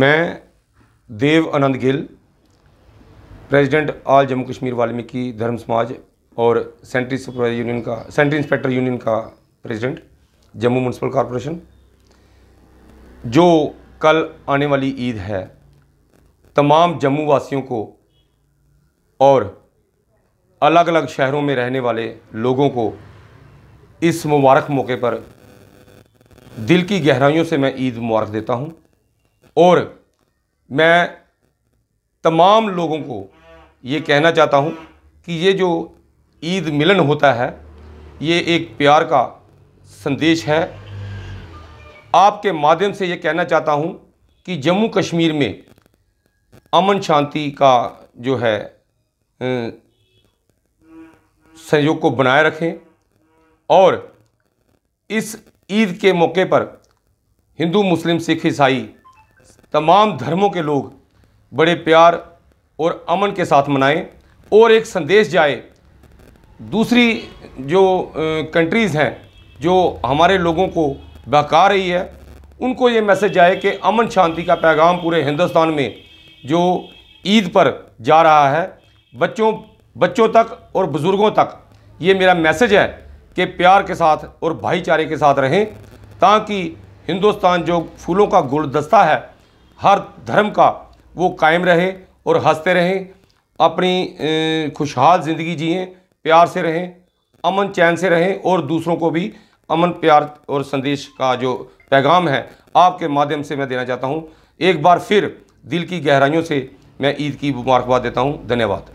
मैं Dev Anand Gill president all Jammu Kashmir Valmiki Dharam Samaj और sentry supervisor union का सेंट्री इंस्पेक्टर यूनियन का प्रेसिडेंट जम्मू म्यूनसिपल कॉरपोरेशन जो कल आने वाली ईद है तमाम जम्मू वासियों को और अलग अलग शहरों में रहने वाले लोगों को इस मुबारक मौके पर दिल की गहराइयों से मैं ईद मुबारक देता हूँ और मैं तमाम लोगों को ये कहना चाहता हूँ कि ये जो ईद मिलन होता है ये एक प्यार का संदेश है आपके माध्यम से ये कहना चाहता हूँ कि जम्मू कश्मीर में अमन शांति का जो है संयोग को बनाए रखें और इस ईद के मौके पर हिंदू मुस्लिम सिख ईसाई तमाम धर्मों के लोग बड़े प्यार और अमन के साथ मनाएं और एक संदेश जाए दूसरी जो कंट्रीज़ हैं जो हमारे लोगों को बहका रही है उनको ये मैसेज जाए कि अमन शांति का पैगाम पूरे हिंदुस्तान में जो ईद पर जा रहा है बच्चों बच्चों तक और बुज़ुर्गों तक ये मेरा मैसेज है कि प्यार के साथ और भाईचारे के साथ रहें ताकि हिंदुस्तान जो फूलों का गुलदस्ता है हर धर्म का वो कायम रहे और हंसते रहें अपनी खुशहाल ज़िंदगी जिए प्यार से रहें अमन चैन से रहें और दूसरों को भी अमन प्यार और संदेश का जो पैगाम है आपके माध्यम से मैं देना चाहता हूँ एक बार फिर दिल की गहराइयों से मैं ईद की मुबारकबाद देता हूँ धन्यवाद